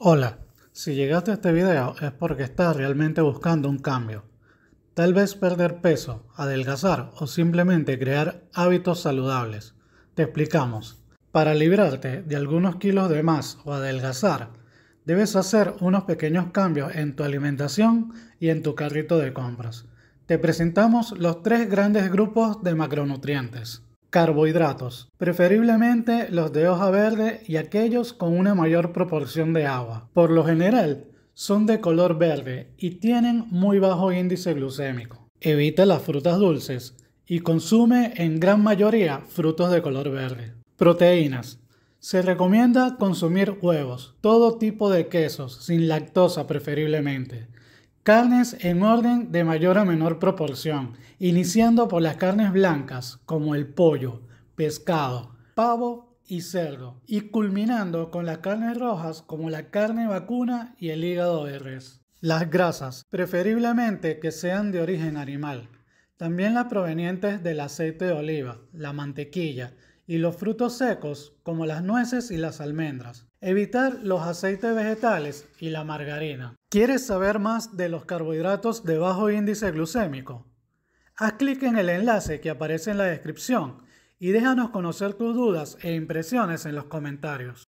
Hola, si llegaste a este video es porque estás realmente buscando un cambio. Tal vez perder peso, adelgazar o simplemente crear hábitos saludables. Te explicamos. Para librarte de algunos kilos de más o adelgazar, debes hacer unos pequeños cambios en tu alimentación y en tu carrito de compras. Te presentamos los tres grandes grupos de macronutrientes. Carbohidratos, preferiblemente los de hoja verde y aquellos con una mayor proporción de agua. Por lo general, son de color verde y tienen muy bajo índice glucémico. Evita las frutas dulces y consume en gran mayoría frutos de color verde. Proteínas. Se recomienda consumir huevos, todo tipo de quesos, sin lactosa preferiblemente, Carnes en orden de mayor a menor proporción, iniciando por las carnes blancas como el pollo, pescado, pavo y cerdo, y culminando con las carnes rojas como la carne vacuna y el hígado de res. Las grasas, preferiblemente que sean de origen animal, también las provenientes del aceite de oliva, la mantequilla y los frutos secos como las nueces y las almendras. Evitar los aceites vegetales y la margarina. ¿Quieres saber más de los carbohidratos de bajo índice glucémico? Haz clic en el enlace que aparece en la descripción y déjanos conocer tus dudas e impresiones en los comentarios.